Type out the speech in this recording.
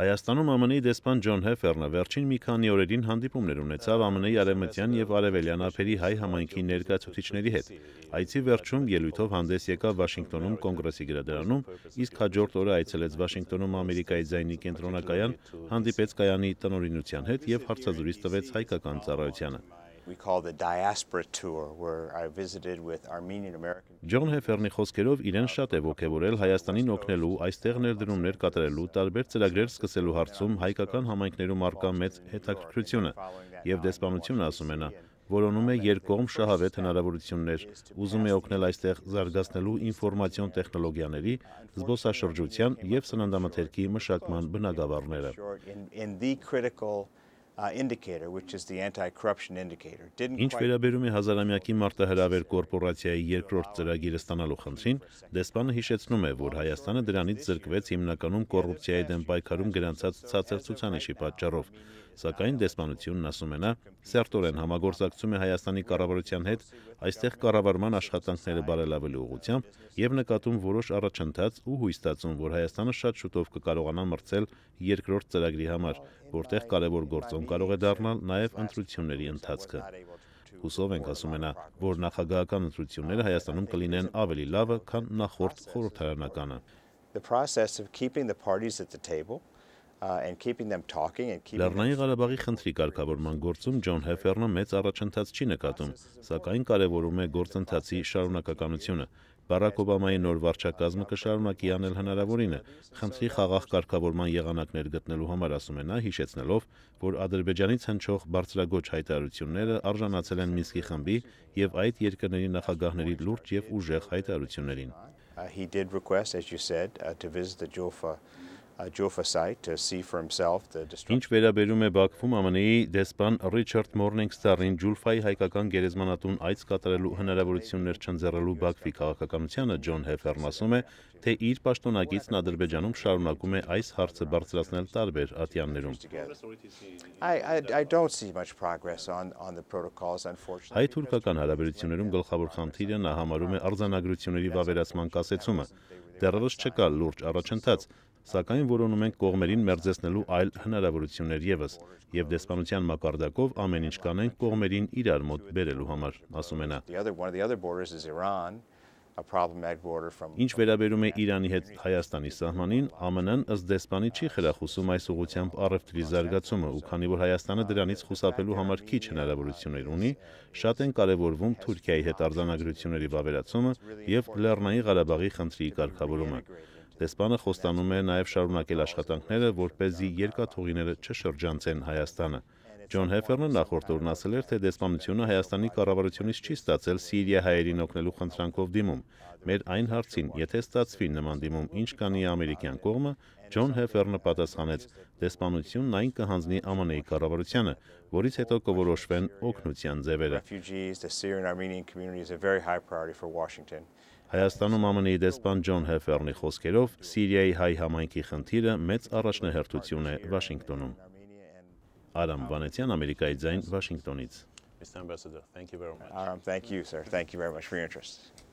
Հայաստանում ԱՄՆ-ի դեսպան Ջոն Հեֆերնը վերջին մի քանի օրերին հանդիպումներ ունեցավ ԱՄՆ-ի արևմտյան եւ արևելյան ափերի հայ համայնքի ներկայացուցիչների հետ։ Այցի վերջում ելույթով հանդես եկավ Վաշինգտոնում կոնգրեսի գրադարանում, իսկ հաջորդ օրը այցելեց Վաշինգտոնում Ամերիկայի ձայնի կենտրոնակայան, հանդիպեց կայանի տնօրինության հետ եւ հարցազրույց տվեց հայկական ծառայությանը we call the diaspora tour where I visited with Armenian American John Heffer-ի խոսքերով իրեն շատ է ողջորել Հայաստանին օգնելու, այստեղ ներդրումներ կատարելու, տարբեր ծրագրեր սկսելու հարցում հայկական համայնքներում արկա մեծ հետաքրքրությունը եւ դեսպանությունը ասում է նա որոնում է երկողմ շահավետ հնարավորություններ, ուզում է օգնել այստեղ զարգացնելու ինֆորմացիոն տեխնոլոգիաների, զբոսաշրջության եւ սննդամթերքի մշակման բնագավառները։ Uh, Ինչ վերաբերում է հազարամյակի մարտահրավեր կորպորացիայի երկրորդ ծրագիրը ստանալու խնդրին, դեսպանը հիշեցնում է, որ Հայաստանը դրանից զրկվեց հիմնականում կոռուպցիայի դեմ պայքարում գրանցած ցածր ցուցանիշի պատճառով, սակայն դեսպանությունն ասում է նա, սերտորեն համագործակցում է Հայաստանի կառավարության հետ այստեղ կառավարման աշխատանքները բարելավելու ուղղությամբ եւ նկատում որոշ առաջընթաց ու հույս տածում, որ Հայաստանը շատ շուտով կկարողանա մրցել երկրորդ ծրագրի համար որտեղ կարևոր գործոն կարող է դառնալ նաև ընտրությունների ընթացքը։ Հուսով ենք, ասում է նա, որ նախագահական ընտրությունները Հայաստանում կլինեն ավելի լավը, քան նախորդ խորհրդարանականը։ The process of keeping the parties at the table Uh, Լեռնային Ղարաբաղի խնդրի կարգավորման գործում Ջոն Հեֆերնը մեծ առաջընթաց չի նկատում, սակայն կարևորում է գործընթացի շարունակականությունը։ Բարակ Օբամայի նոր վարչակազմը կշարունակի անել հնարավորինը խնդրի խաղաղ կարգավորման եղանակներ գտնելու համար ասում է նա հիշեցնելով, որ Ադրբեջանից հնչող բարձրագոչ հայտարարությունները արժանացել են Մինսկի խմբի եւ այդ երկրների նախագահների լուրջ եւ ուժեղ հայտարարություններին։ uh, He did request as you said uh, to visit the Jofa Ինչ վերաբերում է Բաքվում ԱՄՆ-ի դեսպան Ռիչարդ Մորնինգստարին Ջուլֆայի հայկական գերեզմանատուն այց կատարելու հնարավորություններ չընձեռելու Բաքվի քաղաքականությանը Ջոն Հեֆերն ասում է, թե իր պաշտոնակիցն Ադրբեջանում շարունակում է այս հարցը բարձրացնել տարբեր ատյաններում։ Հայ-թուրքական հարաբերություններում գլխավոր խնդիրը նա համարում է արձանագրությունների վավերացման կասեցումը։ Դեռևս չկա լուրջ առաջընթաց, սակայն որոնում ենք կողմերին մերձեցնելու այլ հնարավորություններ եւս եւ դեսպանության մակարդակով ամեն ինչ կանենք կողմերին իրար մոտ բերելու համար, ասում է նա։ Ինչ վերաբերում է Իրանի հետ Հայաստանի սահմանին, ԱՄՆ-ն ըստ դեսպանի չի խրախուսում այս ուղությամբ առևտրի զարգացումը, ու քանի որ Հայաստանը դրանից խուսափելու համար քիչ հնարավորություններ ունի, շատ են կարևորվում Թուրքիայի հետ արձանագրությունների վավերացումը եւ Լեռնային Ղարաբաղի խնդրի կարգավորումը։ Դեսպանը խոստանում է նաև շարունակել աշխատանքները, որ เป զի երկաթողիները չշրջանցեն Հայաստանը։ Ջոն Հեֆերնը նախորդ օրն ասել էր, թե դեսպանությունը Հայաստանի կառավարությունից չի ստացել Սիրիա հայերին օգնելու խնդրանքով դիմում։ Մեր այն հարցին, եթե ստացվի նման դիմում, ինչ կանի ամերիկյան կողմը, Ջոն Հեֆերնը պատասխանեց. դեսպանությունն այն կհանձնի ԱՄՆ-ի կառավարությանը, որից հետո կորոշվեն օգնության ձևերը։ Հայաստանում ԱՄՆ-ի դեսպան Ջոն Հեֆերնի խոսքերով Սիրիայի հայ համայնքի խնդիրը մեծ առաջնահերթություն է Վաշինգտոնում։ Արամ Վանեցյան, Ամերիկայի ձայն Վաշինգտոնից։ Mr. Ambassador, thank you very much. Aram, thank you, sir. Thank you very much for your interest.